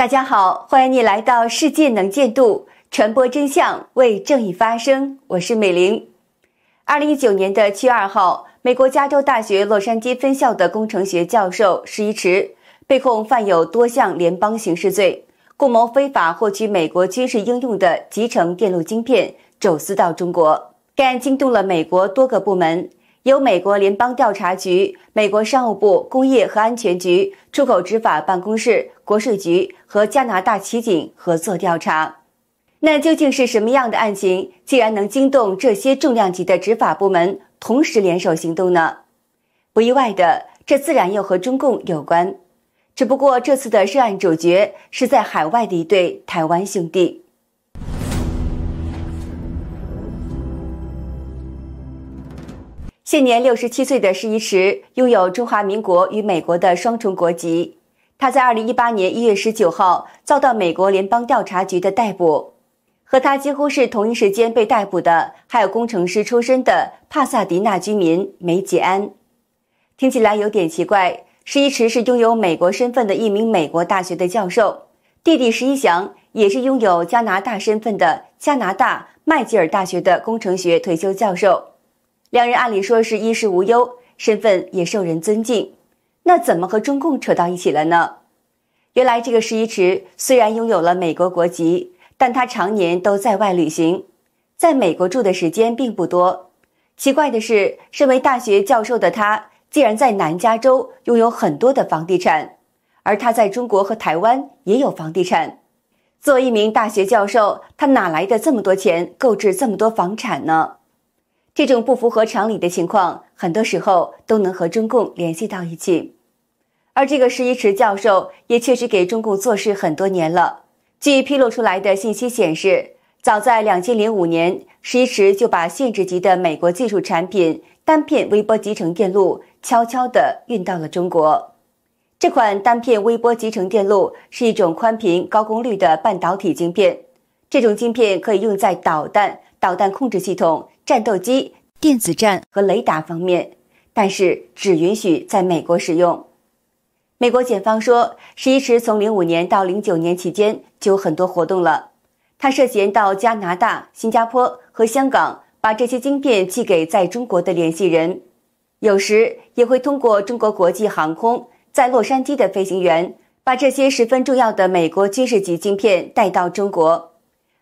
大家好，欢迎你来到世界能见度，传播真相，为正义发声。我是美玲。二零一九年的七月二号，美国加州大学洛杉矶分校的工程学教授施一池被控犯有多项联邦刑事罪，共谋非法获取美国军事应用的集成电路晶片，走私到中国。该案惊动了美国多个部门。由美国联邦调查局、美国商务部工业和安全局、出口执法办公室、国税局和加拿大骑警合作调查。那究竟是什么样的案情，竟然能惊动这些重量级的执法部门同时联手行动呢？不意外的，这自然又和中共有关。只不过这次的涉案主角是在海外的一对台湾兄弟。现年六十七岁的石一迟拥有中华民国与美国的双重国籍。他在二零一八年一月十九号遭到美国联邦调查局的逮捕。和他几乎是同一时间被逮捕的，还有工程师出身的帕萨迪纳居民梅杰安。听起来有点奇怪，石一池是拥有美国身份的一名美国大学的教授，弟弟石一祥也是拥有加拿大身份的加拿大麦吉尔大学的工程学退休教授。两人按理说是衣食无忧，身份也受人尊敬，那怎么和中共扯到一起了呢？原来，这个石一池虽然拥有了美国国籍，但他常年都在外旅行，在美国住的时间并不多。奇怪的是，身为大学教授的他，竟然在南加州拥有很多的房地产，而他在中国和台湾也有房地产。作为一名大学教授，他哪来的这么多钱购置这么多房产呢？这种不符合常理的情况，很多时候都能和中共联系到一起。而这个石一池教授也确实给中共做事很多年了。据披露出来的信息显示，早在两千零五年，石一池就把限制级的美国技术产品——单片微波集成电路，悄悄地运到了中国。这款单片微波集成电路是一种宽频高功率的半导体晶片，这种晶片可以用在导弹。导弹控制系统、战斗机、电子战和雷达方面，但是只允许在美国使用。美国检方说，十一池从零五年到零九年期间就有很多活动了。他涉嫌到加拿大、新加坡和香港，把这些晶片寄给在中国的联系人，有时也会通过中国国际航空在洛杉矶的飞行员，把这些十分重要的美国军事级晶片带到中国。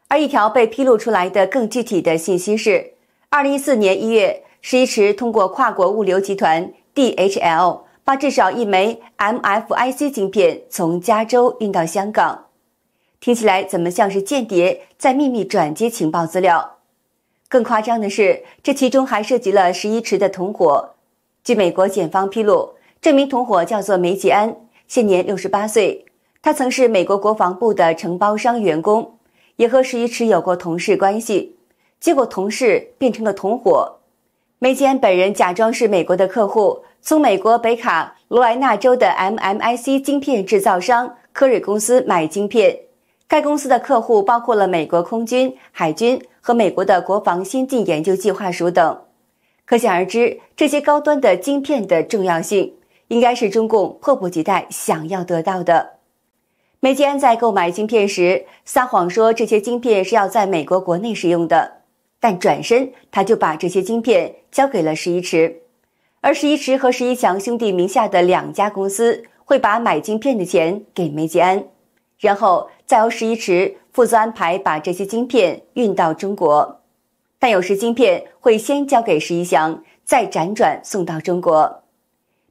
而一条被披露出来的更具体的信息是：，二零一四年一月，石一池通过跨国物流集团 DHL 把至少一枚 MFI C 晶片从加州运到香港。听起来怎么像是间谍在秘密转接情报资料？更夸张的是，这其中还涉及了石一池的同伙。据美国检方披露，这名同伙叫做梅吉安，现年六十八岁，他曾是美国国防部的承包商员工。也和石一池有过同事关系，结果同事变成了同伙。梅坚本人假装是美国的客户，从美国北卡罗来纳州的 MMIC 晶片制造商科瑞公司买晶片。该公司的客户包括了美国空军、海军和美国的国防先进研究计划署等。可想而知，这些高端的晶片的重要性，应该是中共迫不及待想要得到的。梅吉安在购买晶片时撒谎说这些晶片是要在美国国内使用的，但转身他就把这些晶片交给了石一池，而石一池和石一强兄弟名下的两家公司会把买晶片的钱给梅吉安，然后再由石一池负责安排把这些晶片运到中国，但有时晶片会先交给石一强，再辗转送到中国。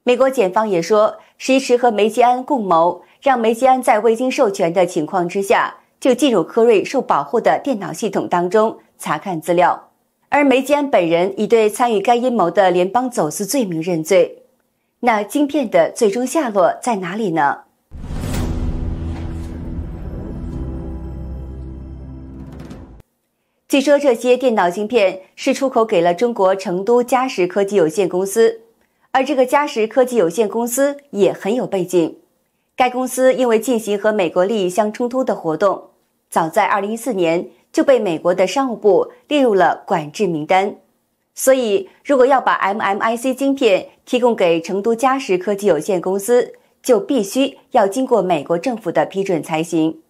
美国检方也说，实时和梅吉安共谋，让梅吉安在未经授权的情况之下，就进入科瑞受保护的电脑系统当中查看资料。而梅吉安本人已对参与该阴谋的联邦走私罪名认罪。那晶片的最终下落在哪里呢？据说这些电脑晶片是出口给了中国成都嘉实科技有限公司。而这个嘉实科技有限公司也很有背景，该公司因为进行和美国利益相冲突的活动，早在二零一四年就被美国的商务部列入了管制名单。所以，如果要把 MMIC 晶片提供给成都嘉实科技有限公司，就必须要经过美国政府的批准才行。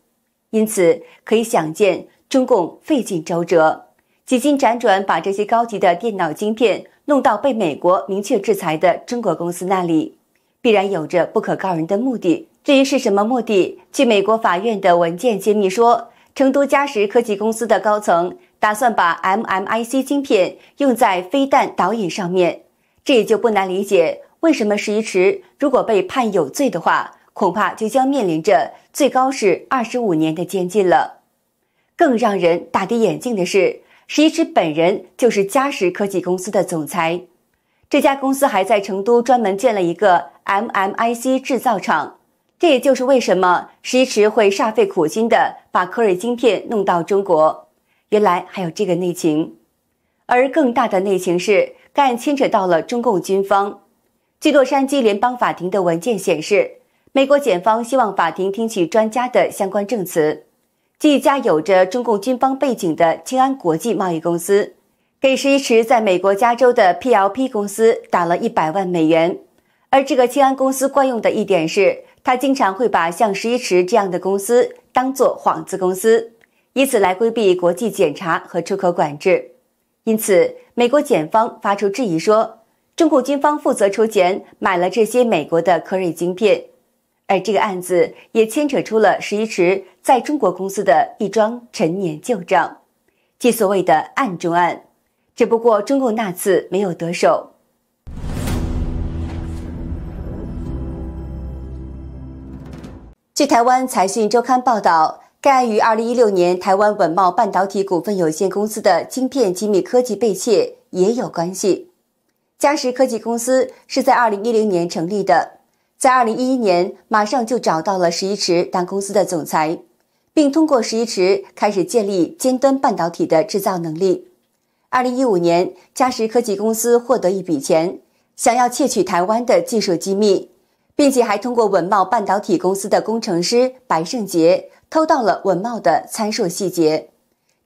因此，可以想见，中共费尽周折，几经辗转，把这些高级的电脑晶片。弄到被美国明确制裁的中国公司那里，必然有着不可告人的目的。至于是什么目的，据美国法院的文件揭秘说，成都嘉实科技公司的高层打算把 MMIC 晶片用在飞弹导引上面。这也就不难理解，为什么石一池如果被判有罪的话，恐怕就将面临着最高是二十五年的监禁了。更让人大跌眼镜的是。石一驰本人就是嘉实科技公司的总裁，这家公司还在成都专门建了一个 MMIC 制造厂，这也就是为什么石一驰会煞费苦心的把科瑞晶片弄到中国。原来还有这个内情，而更大的内情是干牵扯到了中共军方。据洛杉矶联邦法庭的文件显示，美国检方希望法庭听取专家的相关证词。一家有着中共军方背景的清安国际贸易公司，给石一池在美国加州的 PLP 公司打了一百万美元。而这个清安公司惯用的一点是，他经常会把像石一池这样的公司当做幌子公司，以此来规避国际检查和出口管制。因此，美国检方发出质疑说，中共军方负责筹钱买了这些美国的科瑞晶片。而这个案子也牵扯出了石一池在中国公司的一桩陈年旧账，即所谓的“案中案”，只不过中共那次没有得手。据台湾财讯周刊报道，该案与二零一六年台湾稳茂半导体股份有限公司的晶片机密科技被窃也有关系。嘉实科技公司是在二零一零年成立的。在二零一一年，马上就找到了石一池当公司的总裁，并通过石一池开始建立尖端半导体的制造能力。二零一五年，嘉实科技公司获得一笔钱，想要窃取台湾的技术机密，并且还通过文茂半导体公司的工程师白胜杰偷到了文茂的参数细节。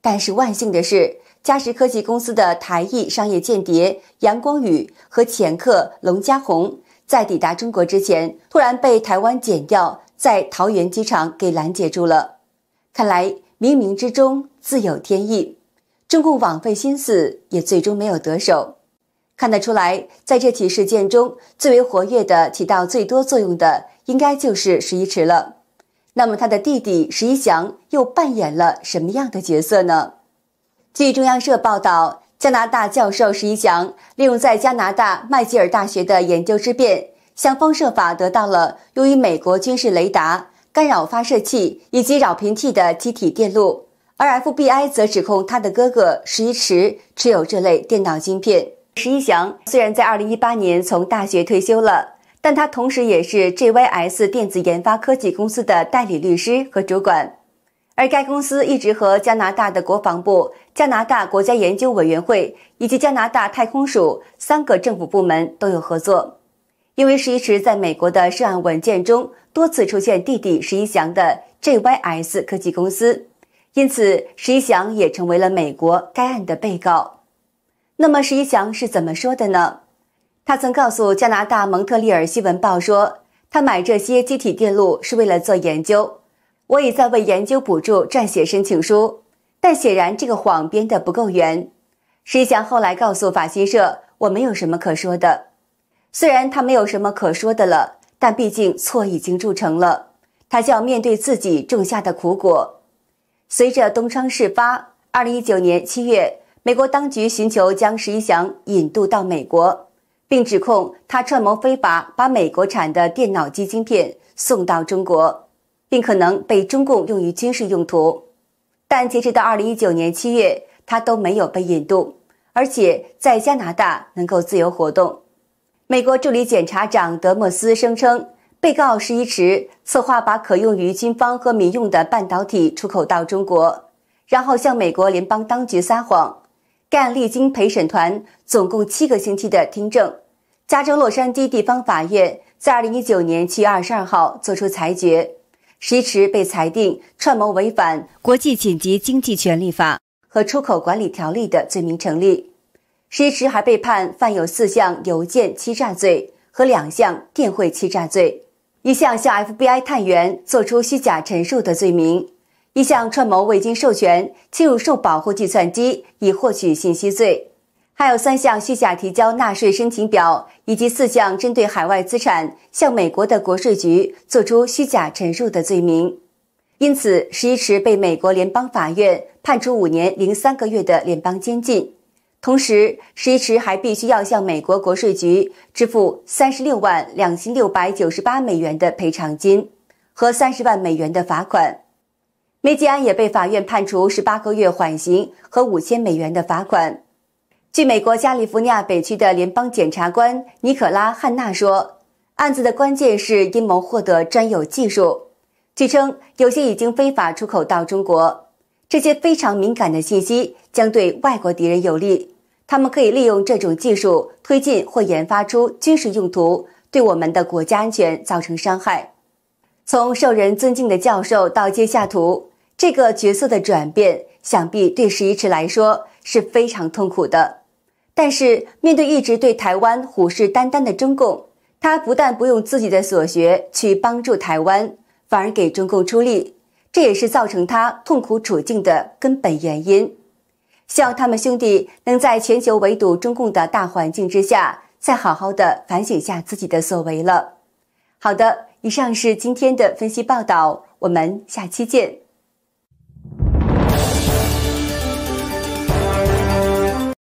但是万幸的是，嘉实科技公司的台裔商业间谍杨光宇和前客龙家宏。在抵达中国之前，突然被台湾检掉，在桃园机场给拦截住了。看来冥冥之中自有天意，中共枉费心思，也最终没有得手。看得出来，在这起事件中，最为活跃的、起到最多作用的，应该就是十一池了。那么，他的弟弟十一祥又扮演了什么样的角色呢？据中央社报道。加拿大教授石一祥利用在加拿大麦吉尔大学的研究之便，想方设法得到了用于美国军事雷达干扰发射器以及扰频器的机体电路，而 FBI 则指控他的哥哥石一池持有这类电脑芯片。石一祥虽然在2018年从大学退休了，但他同时也是 JYS 电子研发科技公司的代理律师和主管。而该公司一直和加拿大的国防部、加拿大国家研究委员会以及加拿大太空署三个政府部门都有合作。因为石一池在美国的涉案文件中多次出现弟弟石一祥的 JYS 科技公司，因此石一祥也成为了美国该案的被告。那么石一祥是怎么说的呢？他曾告诉加拿大蒙特利尔《新闻报》说：“他买这些机体电路是为了做研究。”我已在为研究补助撰写申请书，但显然这个谎编的不够圆。石祥后来告诉法新社：“我没有什么可说的。”虽然他没有什么可说的了，但毕竟错已经铸成了，他就要面对自己种下的苦果。随着东窗事发，二零一九年七月，美国当局寻求将石一祥引渡到美国，并指控他串谋非法把美国产的电脑机芯片送到中国。并可能被中共用于军事用途，但截止到二零一九年七月，他都没有被引渡，而且在加拿大能够自由活动。美国助理检察长德莫斯声称，被告施一池策划把可用于军方和民用的半导体出口到中国，然后向美国联邦当局撒谎。干历经陪审团总共七个星期的听证。加州洛杉矶地方法院在二零一九年七月二十二号作出裁决。施池被裁定串谋违反国际紧急经济权利法和出口管理条例的罪名成立，施池还被判犯有四项邮件欺诈罪和两项电汇欺诈罪，一项向 FBI 探员作出虚假陈述的罪名，一项串谋未经授权侵入受保护计算机以获取信息罪。还有三项虚假提交纳税申请表，以及四项针对海外资产向美国的国税局作出虚假陈述的罪名。因此，石一驰被美国联邦法院判处五年零三个月的联邦监禁，同时石一驰还必须要向美国国税局支付三十六万两千六百九十八美元的赔偿金和三十万美元的罚款。梅吉安也被法院判处十八个月缓刑和五千美元的罚款。据美国加利福尼亚北区的联邦检察官尼可拉·汉纳说，案子的关键是阴谋获得专有技术。据称，有些已经非法出口到中国。这些非常敏感的信息将对外国敌人有利，他们可以利用这种技术推进或研发出军事用途，对我们的国家安全造成伤害。从受人尊敬的教授到接下图这个角色的转变，想必对史一池来说是非常痛苦的。但是，面对一直对台湾虎视眈眈的中共，他不但不用自己的所学去帮助台湾，反而给中共出力，这也是造成他痛苦处境的根本原因。希望他们兄弟能在全球围堵中共的大环境之下，再好好的反省下自己的所为。了，好的，以上是今天的分析报道，我们下期见。